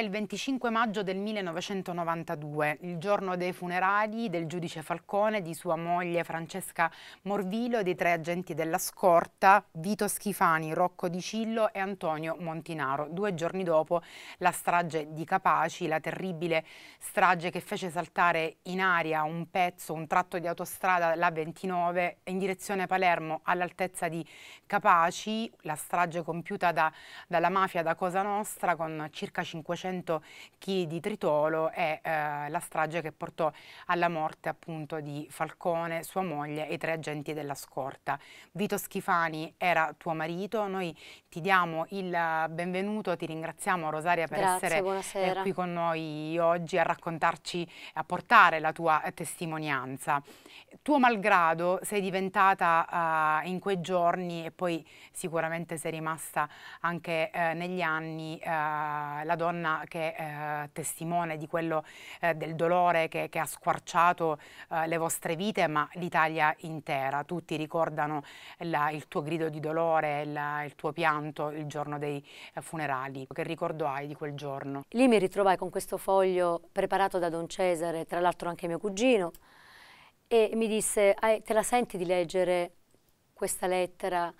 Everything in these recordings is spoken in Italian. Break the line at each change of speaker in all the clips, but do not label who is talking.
il 25 maggio del 1992, il giorno dei funerali del giudice Falcone, di sua moglie Francesca Morvillo e dei tre agenti della scorta Vito Schifani, Rocco Di Cillo e Antonio Montinaro. Due giorni dopo la strage di Capaci, la terribile strage che fece saltare in aria un pezzo, un tratto di autostrada, la 29, in direzione Palermo all'altezza di Capaci, la strage compiuta da, dalla mafia da Cosa Nostra con circa 500 200 kg di tritolo e eh, la strage che portò alla morte appunto di Falcone, sua moglie e i tre agenti della scorta. Vito Schifani era tuo marito, noi ti diamo il benvenuto, ti ringraziamo Rosaria per Grazie, essere eh, buonasera. qui con noi oggi a raccontarci, a portare la tua testimonianza. Tuo malgrado sei diventata uh, in quei giorni e poi sicuramente sei rimasta anche uh, negli anni uh, la donna che è eh, testimone di quello eh, del dolore che, che ha squarciato eh, le vostre vite, ma l'Italia intera. Tutti ricordano la, il tuo grido di dolore, la, il tuo pianto il giorno dei funerali. Che ricordo hai di quel giorno?
Lì mi ritrovai con questo foglio preparato da Don Cesare, tra l'altro anche mio cugino, e mi disse, te la senti di leggere questa lettera?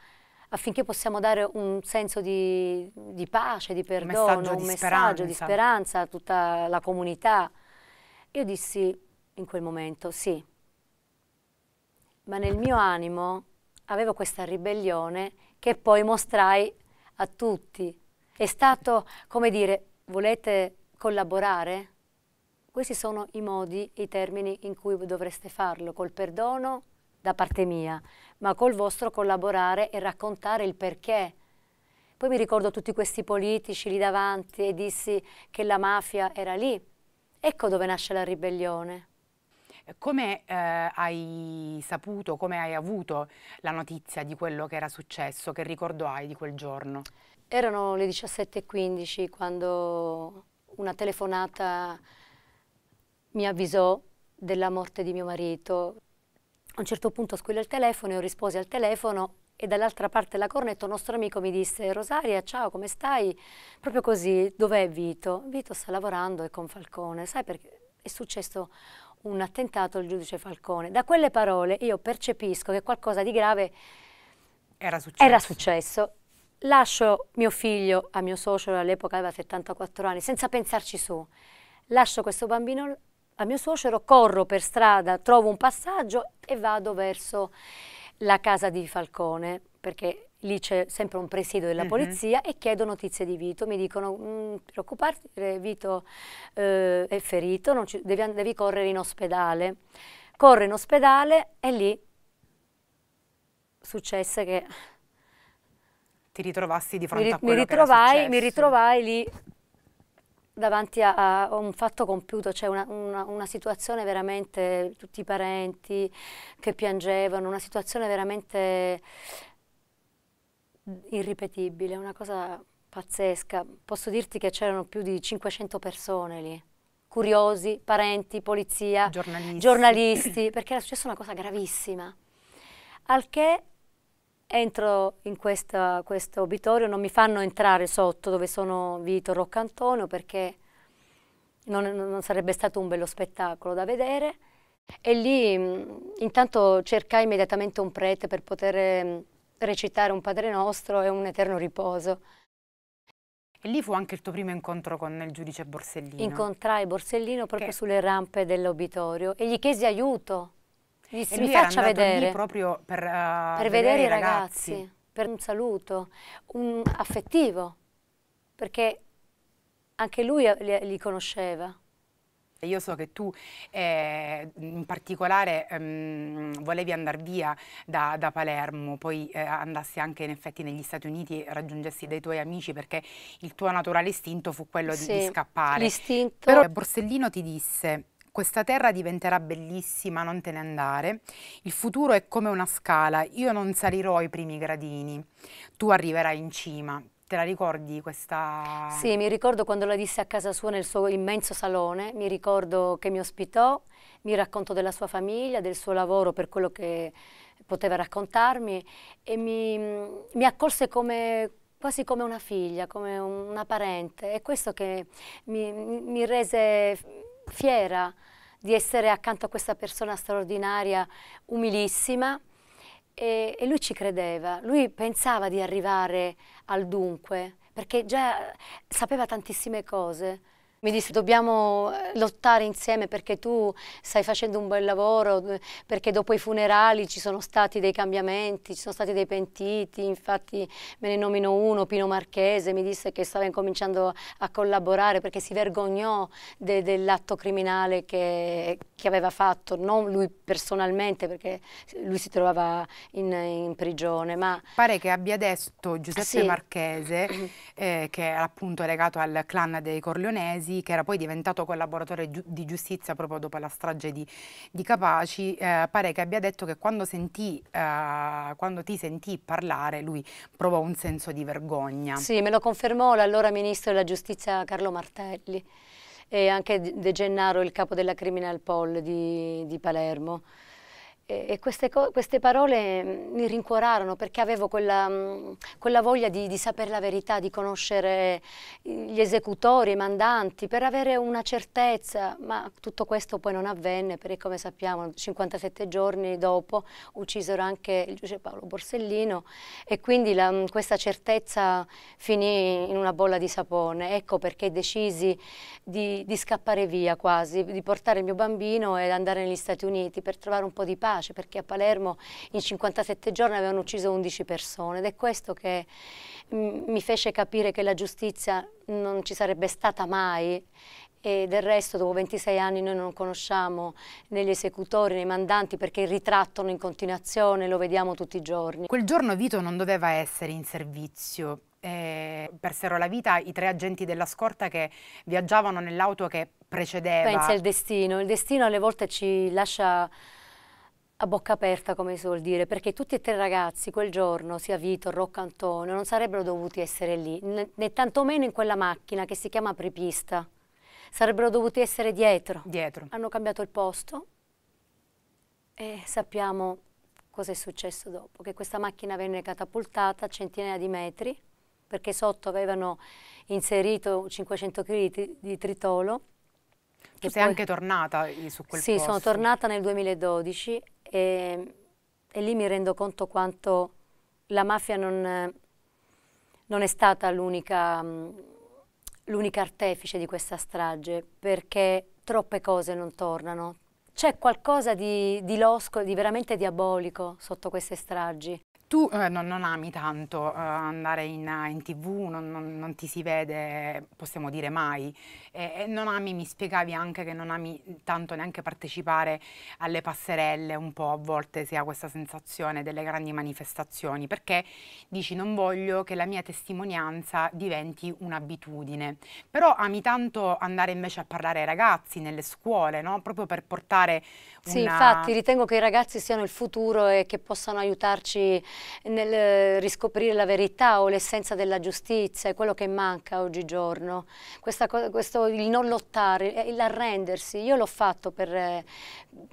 affinché possiamo dare un senso di, di pace, di perdono, un messaggio, un di, messaggio speranza. di speranza a tutta la comunità. Io dissi in quel momento sì, ma nel mio animo avevo questa ribellione che poi mostrai a tutti. È stato come dire, volete collaborare? Questi sono i modi, i termini in cui dovreste farlo, col perdono da parte mia, ma col vostro collaborare e raccontare il perché. Poi mi ricordo tutti questi politici lì davanti e dissi che la mafia era lì. Ecco dove nasce la ribellione.
Come eh, hai saputo, come hai avuto la notizia di quello che era successo? Che ricordo hai di quel giorno?
Erano le 17.15 quando una telefonata mi avvisò della morte di mio marito a un certo punto squillo il telefono, io risposi al telefono e dall'altra parte della cornetta un nostro amico mi disse Rosaria, ciao, come stai? Proprio così, dov'è Vito? Vito sta lavorando e con Falcone, sai perché è successo un attentato al giudice Falcone. Da quelle parole io percepisco che qualcosa di grave era successo. Era successo. Lascio mio figlio a mio suocero, all'epoca aveva 74 anni, senza pensarci su. Lascio questo bambino a mio suocero, corro per strada, trovo un passaggio e vado verso la casa di Falcone perché lì c'è sempre un presidio della mhm. polizia uh -huh. e chiedo notizie di Vito. Mi dicono, non mm, preoccuparti, eh, Vito eh, è ferito, ci, devi, devi, correre in ospedale. Corro in ospedale e lì successe che...
Ti ritrovassi di fronte mi, a quello mi ritrovai, Mi
ritrovai lì davanti a, a, un fatto compiuto, cioè una, una, una, situazione veramente, tutti i parenti che piangevano, una situazione veramente irripetibile, una cosa pazzesca. Posso dirti che c'erano più di 500 persone lì, curiosi, parenti, polizia, giornalisti, giornalisti perché era successa una cosa gravissima. Al che entro in questa, questo obitorio, non mi fanno entrare sotto dove sono Vito Roccantonio perché non, non sarebbe stato un bello spettacolo da vedere. E lì mm, intanto cercai immediatamente un prete per poter mm, recitare un Padre Nostro e un Eterno Riposo.
E lì fu anche il tuo primo incontro con il giudice Borsellino. Incontrai
Borsellino proprio che... sulle rampe dell'obitorio e gli chiesi aiuto e, Mi faccia vedere. lì
proprio per, uh, per vedere, vedere, i ragazzi. ragazzi, per un
saluto, un affettivo, perché anche lui
eh, li, li conosceva. Io so che tu eh, in particolare ehm, volevi andare via da, da Palermo, poi eh, andassi anche in effetti negli Stati Uniti e raggiungessi dei tuoi amici perché il tuo naturale istinto fu quello di, di scappare. L'istinto. Però Borsellino ti disse questa terra diventerà bellissima, non te ne andare. Il futuro è come una scala, io non salirò i primi gradini, tu arriverai in cima. Te la ricordi questa? Sì, mi
ricordo quando la disse a casa sua nel suo immenso salone, mi ricordo che mi ospitò, mi raccontò della sua famiglia, del suo lavoro, per quello che poteva raccontarmi e mi, mi accolse come, quasi come una figlia, come una parente e questo che mi, mi rese fiera di essere accanto a questa persona straordinaria, umilissima, e, e, lui ci credeva, lui pensava di arrivare al dunque, perché già sapeva tantissime cose, mi disse dobbiamo eh, lottare insieme perché tu stai facendo un bel lavoro, eh, perché dopo i funerali ci sono stati dei cambiamenti, ci sono stati dei pentiti, infatti me ne nomino uno, Pino Marchese, mi disse che stava incominciando a collaborare perché si vergognò de, dell'atto criminale che, che, aveva fatto, non lui
personalmente perché lui si trovava in, in prigione. Ma... Pare che abbia detto Giuseppe sì. Marchese, mm-hmm. eh, che è appunto legato al clan dei Corleonesi, Brindisi, che era poi diventato collaboratore giu di giustizia proprio dopo la strage di, di Capaci, eh, pare che abbia detto che quando, sentì, eh, quando ti sentì parlare lui provò un senso di vergogna. Sì, me
lo confermò l'allora ministro della giustizia Carlo Martelli e anche De Gennaro, il capo della Criminal Poll di, di Palermo e queste, queste, parole mm, mi rincuorarono perché avevo quella, mm, quella voglia di, di sapere la verità, di conoscere gli esecutori, i mandanti, per avere una certezza, ma tutto questo poi non avvenne perché come sappiamo 57 giorni dopo uccisero anche il giudice Paolo Borsellino e quindi la, mm, questa certezza finì in una bolla di sapone, ecco perché decisi di, di scappare via quasi, di portare il mio bambino e andare negli Stati Uniti per trovare un po' di pace pace perché a Palermo in 57 giorni avevano ucciso 11 persone ed è questo che mm, mi fece capire che la giustizia non ci sarebbe stata mai e del resto dopo 26 anni noi non conosciamo né gli esecutori né i mandanti perché ritrattano in continuazione, lo vediamo tutti i giorni.
Quel giorno Vito non doveva essere in servizio. Eh, persero la vita i tre agenti della scorta che viaggiavano nell'auto che precedeva. Pensa il destino, il destino alle volte ci lascia
a bocca aperta, come si vuol dire, perché tutti e tre i ragazzi quel giorno, sia Vito, Rocco Antonio, non sarebbero dovuti essere lì, né, né tantomeno in quella macchina che si chiama apripista. Sarebbero dovuti essere dietro. Dietro. Hanno cambiato il posto e sappiamo cosa è successo dopo, che questa macchina venne catapultata a centinaia di metri perché sotto avevano inserito 500 kg di tritolo
tu sei poi... anche tornata eh, su quel sì, posto. Sì, sono tornata
nel 2012 e, e lì mi rendo conto quanto la mafia non, non è stata l'unica artefice di questa strage, perché troppe cose non tornano. C'è qualcosa di, di losco, di veramente diabolico sotto queste stragi
tu eh, non, non, ami tanto uh, andare in, in tv, non, non, non, ti si vede, possiamo dire mai, e, e, non ami, mi spiegavi anche che non ami tanto neanche partecipare alle passerelle, un po' a volte si ha questa sensazione delle grandi manifestazioni, perché dici non voglio che la mia testimonianza diventi un'abitudine, però ami tanto andare invece a parlare ai ragazzi nelle scuole, no? proprio per portare... Una... Sì, infatti
ritengo che i ragazzi siano il futuro e che possano aiutarci nel riscoprire la verità o l'essenza della giustizia, è quello che manca oggigiorno, Questa, questo, il non lottare, eh, l'arrendersi. Io l'ho fatto per, eh,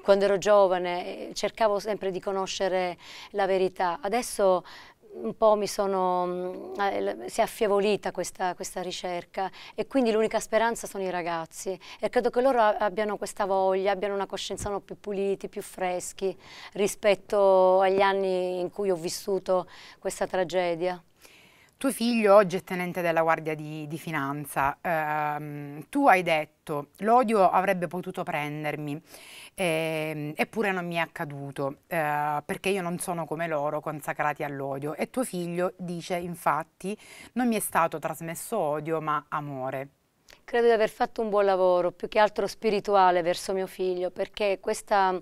quando ero giovane, eh, cercavo sempre di conoscere la verità, adesso un po' mi sono, mm, eh, si è affievolita questa, questa ricerca e quindi l'unica speranza sono i ragazzi e credo che loro abbiano questa voglia, abbiano una coscienza no, più puliti, più freschi rispetto agli anni in cui ho vissuto questa tragedia
tuo figlio oggi è tenente della Guardia di, di Finanza, eh, tu hai detto l'odio avrebbe potuto prendermi, eh, eppure non mi è accaduto, eh, perché io non sono come loro consacrati all'odio. E tuo figlio dice infatti non mi è stato trasmesso odio ma amore. Credo di aver
fatto un buon lavoro, più che altro spirituale verso mio figlio, perché questa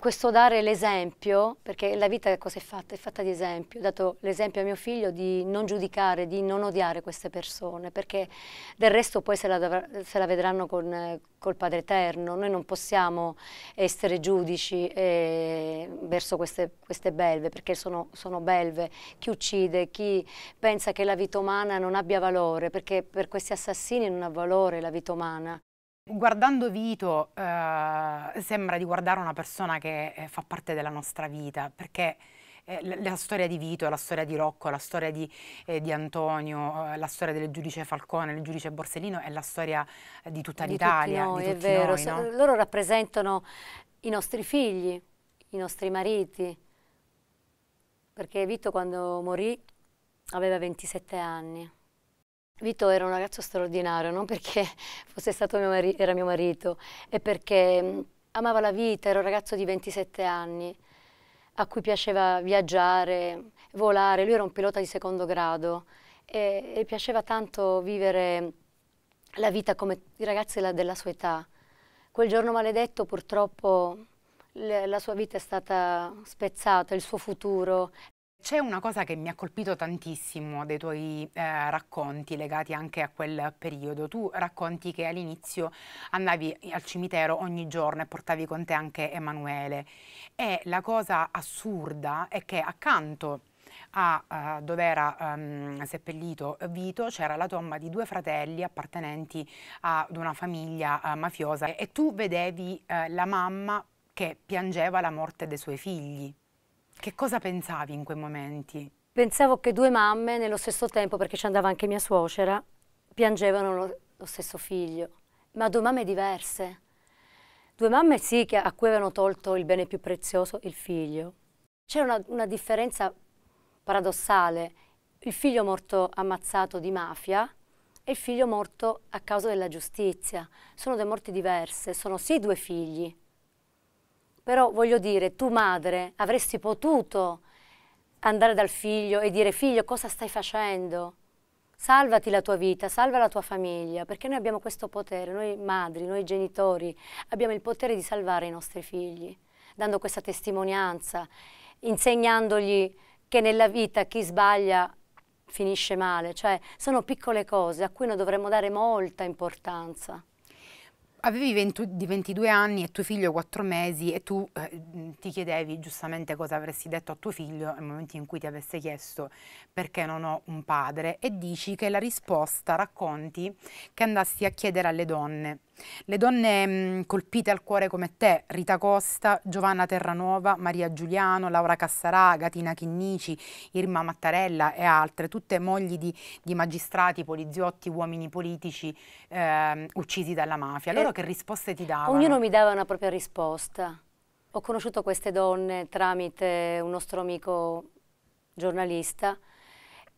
questo dare l'esempio, perché la vita cosa è fatta? È fatta di esempio. Ho dato l'esempio a mio figlio di non giudicare, di non odiare queste persone, perché del resto poi se la, se la vedranno con, col Padre Eterno. Noi non possiamo essere giudici eh, verso queste, queste, belve, perché sono, sono, belve. Chi uccide, chi pensa che la vita umana non abbia valore, perché per questi assassini non ha valore la vita umana.
Guardando Vito eh, sembra di guardare una persona che eh, fa parte della nostra vita, perché eh, la, storia di Vito, la storia di Rocco, la storia di, eh, di Antonio, eh, la storia del giudice Falcone, del giudice Borsellino è la storia eh, di tutta l'Italia. Di, No, è vero, noi, no?
loro rappresentano i nostri figli, i nostri mariti, perché Vito quando morì aveva 27 anni. Vito era un ragazzo straordinario, non perché fosse stato mio marito, era mio marito, è perché mm, amava la vita, era un ragazzo di 27 anni, a cui piaceva viaggiare, volare, lui era un pilota di secondo grado e, e piaceva tanto vivere la vita come i ragazzi della, della sua età. Quel giorno maledetto purtroppo le, la sua vita è stata spezzata, il suo futuro,
c'è una cosa che mi ha colpito tantissimo dei tuoi eh, racconti legati anche a quel periodo. Tu racconti che all'inizio andavi al cimitero ogni giorno e portavi con te anche Emanuele. E la cosa assurda è che accanto a uh, dove era um, seppellito Vito c'era la tomba di due fratelli appartenenti ad una famiglia uh, mafiosa e tu vedevi uh, la mamma che piangeva la morte dei suoi figli. Che cosa pensavi in quei momenti?
Pensavo che due mamme nello stesso tempo, perché ci andava anche mia suocera, piangevano lo, lo stesso figlio, ma due mamme diverse. Due mamme sì, che, a cui avevano tolto il bene più prezioso, il figlio. C'era una, una differenza paradossale. Il figlio morto ammazzato di mafia e il figlio morto a causa della giustizia. Sono due morti diverse, sono sì due figli, però voglio dire, tu madre avresti potuto andare dal figlio e dire figlio cosa stai facendo? Salvati la tua vita, salva la tua famiglia, perché noi abbiamo questo potere, noi madri, noi genitori, abbiamo il potere di salvare i nostri figli, dando questa testimonianza, insegnandogli che nella vita chi sbaglia finisce male, cioè sono piccole cose a cui noi dovremmo dare molta
importanza avevi 20, di 22 anni e tuo figlio 4 mesi e tu eh, ti chiedevi giustamente cosa avresti detto a tuo figlio nel momento in cui ti avesse chiesto perché non ho un padre e dici che la risposta racconti che andasti a chiedere alle donne. Le donne mh, mm, colpite al cuore come te, Rita Costa, Giovanna Terranuova, Maria Giuliano, Laura Cassarà, Gatina Chinnici, Irma Mattarella e altre, tutte mogli di, di magistrati, poliziotti, uomini politici eh, uccisi dalla mafia. Loro eh, che risposte ti davano? Ognuno
mi dava una propria risposta. Ho conosciuto queste donne tramite un nostro amico giornalista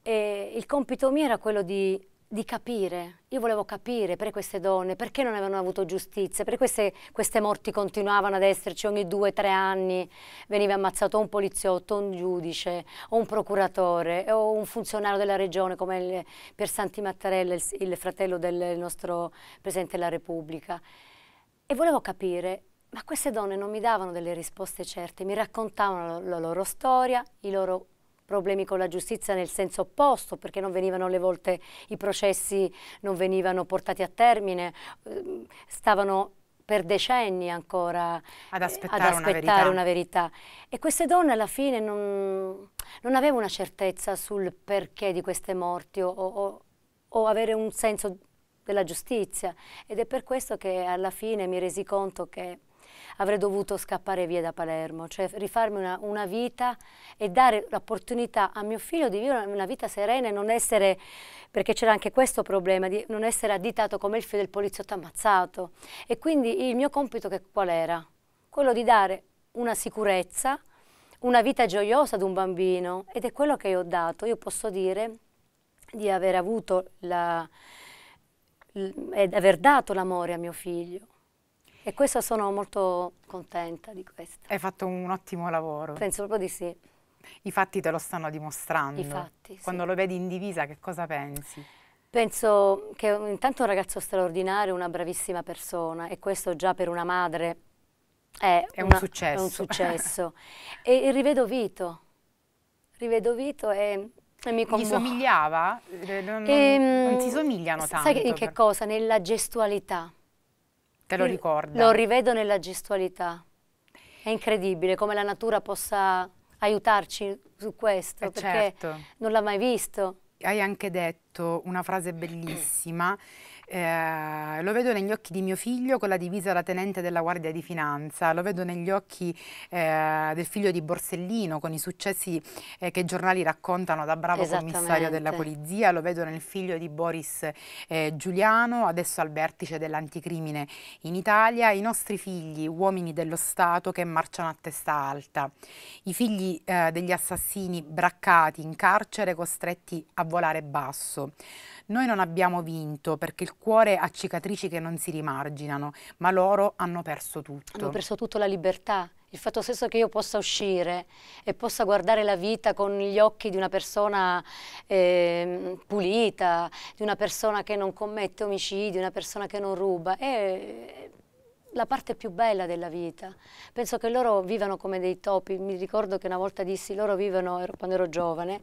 e il compito mio era quello di di capire, io volevo capire per queste donne, perché non avevano avuto giustizia, perché queste, queste morti continuavano ad esserci ogni due o tre anni, veniva ammazzato un poliziotto, un giudice, o un procuratore, o un funzionario della regione come il, Pier Santi Mattarella, il, il fratello del nostro Presidente della Repubblica. E volevo capire, ma queste donne non mi davano delle risposte certe, mi raccontavano la loro storia, i loro problemi con la giustizia nel senso opposto, perché non venivano alle volte i processi, non venivano portati a termine, eh, stavano per decenni ancora ad eh, aspettare, ad aspettare una, verità. una, verità. E queste donne alla fine non, non avevano una certezza sul perché di queste morti o, o, o avere un senso della giustizia ed è per questo che alla fine mi resi conto che avrei dovuto scappare via da Palermo, cioè rifarmi una, una vita e dare l'opportunità a mio figlio di vivere una vita serena e non essere, perché c'era anche questo problema, di non essere additato come il figlio del poliziotto ammazzato. E quindi il mio compito che, qual era? Quello di dare una sicurezza, una vita gioiosa ad un bambino ed è quello che io ho dato. Io posso dire di aver avuto la, ed aver dato l'amore a mio figlio. E questo sono molto contenta di questo.
Hai fatto un ottimo lavoro. Penso proprio di sì. I fatti te lo stanno dimostrando. I fatti. Quando lo vedi in divisa, che cosa pensi?
Penso che intanto è un ragazzo straordinario, una bravissima persona, e questo già per una madre è, è una, un successo. È un successo. e, rivedo Vito, rivedo Vito e mi commuovo. Gli somigliava?
Eh, non, ehm, non si somigliano tanto. Sai in che, che
cosa? Nella gestualità.
Te lo ricorda? Lo rivedo
nella gestualità. È incredibile come la natura possa aiutarci su questo, eh perché certo. non
l'ha mai visto. Hai anche detto una frase bellissima eh, lo vedo negli occhi di mio figlio con la divisa da tenente della Guardia di Finanza, lo vedo negli occhi eh, del figlio di Borsellino con i successi eh, che i giornali raccontano da bravo commissario della polizia, lo vedo nel figlio di Boris eh, Giuliano, adesso al vertice dell'anticrimine in Italia, i nostri figli, uomini dello Stato che marciano a testa alta, i figli eh, degli assassini braccati in carcere costretti a volare basso. Noi non abbiamo vinto perché il cuore ha cicatrici che non si rimarginano, ma loro hanno perso tutto. Hanno perso tutto la libertà.
Il fatto stesso che io possa uscire e possa guardare la vita con gli occhi di una persona eh, pulita, di una persona che non commette omicidi, una persona che non ruba, è la parte più bella della vita. Penso che loro vivano come dei topi. Mi ricordo che una volta dissi, loro vivono, quando ero giovane,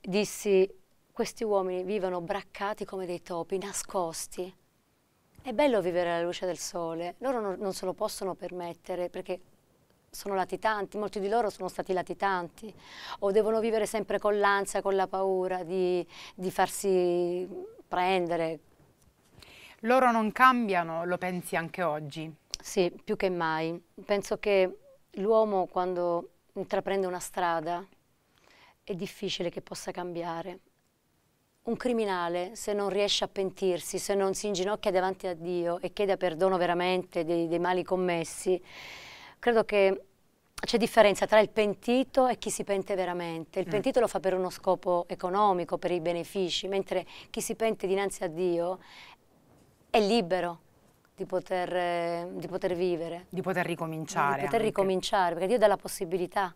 dissi questi uomini vivono braccati come dei topi, nascosti. È bello vivere alla luce del sole, loro no, non se lo possono permettere perché sono latitanti, molti di loro sono stati latitanti o devono vivere sempre con l'ansia, con la paura di, di farsi prendere. Loro non cambiano, lo pensi anche oggi? Sì, più che mai. Penso che l'uomo quando intraprende una strada è difficile che possa cambiare un criminale se non riesce a pentirsi, se non si inginocchia davanti a Dio e chiede perdono veramente dei, dei mali commessi, credo che c'è differenza tra il pentito e chi si pente veramente. Il mm. pentito mm. lo fa per uno scopo economico, per i benefici, mentre chi si pente dinanzi a Dio è libero di poter, eh, di poter vivere.
Di poter ricominciare. Di poter anche.
ricominciare, perché Dio dà la possibilità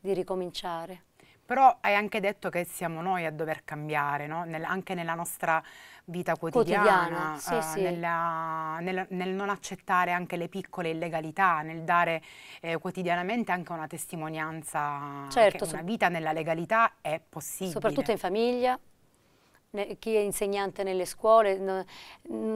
di ricominciare.
Però hai anche detto che siamo noi a dover cambiare, no? Nel, anche nella nostra vita quotidiana, quotidiana sì, uh, sì. Nella, nel, nel, non accettare anche le piccole illegalità, nel dare eh, quotidianamente anche una testimonianza certo, che una vita nella legalità è possibile. Soprattutto in
famiglia, chi è insegnante nelle scuole, non,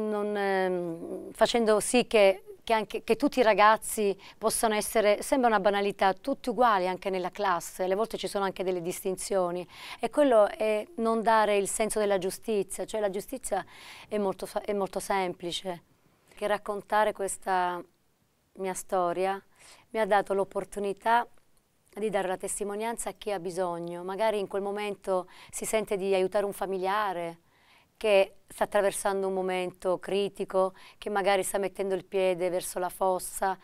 non, ehm, facendo sì che che, anche, che tutti i ragazzi possano essere, sembra una banalità, tutti uguali anche nella classe, alle volte ci sono anche delle distinzioni e quello è non dare il senso della giustizia, cioè la giustizia è molto, è molto semplice, che raccontare questa mia storia mi ha dato l'opportunità di dare la testimonianza a chi ha bisogno, magari in quel momento si sente di aiutare un familiare, che sta attraversando un momento critico, che magari sta mettendo il piede verso la fossa,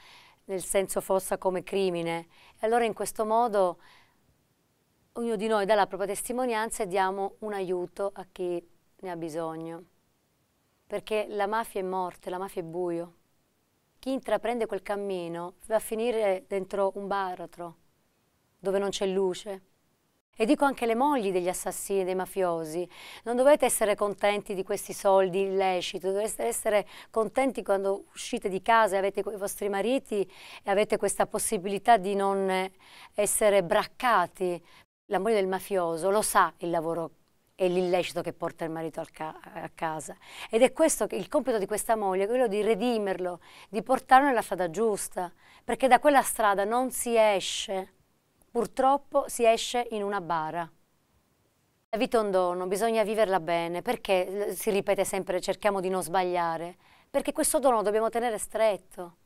nel senso fossa come crimine. E allora in questo modo ognuno di noi dà la propria testimonianza e diamo un aiuto a chi ne ha bisogno. Perché la mafia è morte, la mafia è buio. Chi intraprende quel cammino va a finire dentro un baratro dove non c'è luce, e dico anche alle mogli degli assassini, dei mafiosi, non dovete essere contenti di questi soldi illeciti, dovreste essere contenti quando uscite di casa e avete i vostri mariti e avete questa possibilità di non essere braccati. La moglie del mafioso lo sa il lavoro e l'illecito che porta il marito ca a casa. Ed è questo il compito di questa moglie, quello di redimerlo, di portarlo nella strada giusta, perché da quella strada non si esce purtroppo si esce in una bara. La vita è un dono, bisogna viverla bene, perché eh, si ripete sempre cerchiamo di non sbagliare? Perché questo dono lo dobbiamo tenere stretto.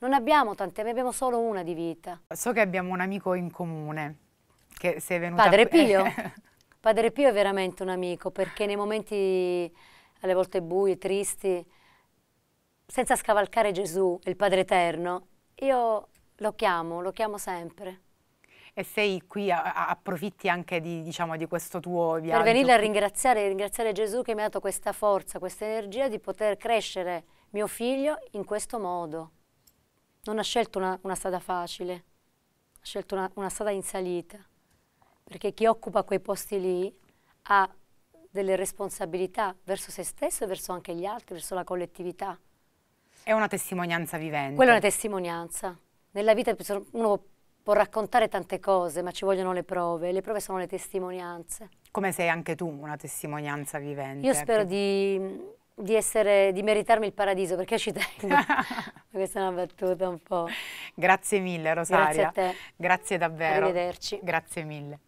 Non abbiamo tante, ne abbiamo solo una di
vita. So che abbiamo un amico in comune, che sei venuto Padre Pio.
Padre Pio è veramente un amico, perché nei momenti alle volte bui, tristi, senza scavalcare Gesù, il Padre Eterno,
io lo chiamo, lo chiamo sempre e sei qui, a, a, approfitti anche di, diciamo, di, questo tuo viaggio. Per venire a
ringraziare, ringraziare Gesù che mi ha dato questa forza, questa energia di poter crescere mio figlio in questo modo. Non ha scelto una, una strada facile, ha scelto una, una strada in salita, perché chi occupa quei posti lì ha delle responsabilità verso se stesso e verso anche gli altri, verso la collettività.
È una testimonianza vivente. Quella è una
testimonianza. Nella vita uno può raccontare tante cose, ma ci vogliono le prove, le prove sono le testimonianze.
Come sei anche tu una testimonianza vivente. Io spero
di, di, essere, di meritarmi il paradiso, perché ci tengo. Questa è una battuta un po'.
Grazie mille Rosaria. Grazie a te. Grazie davvero. Arrivederci. Grazie mille.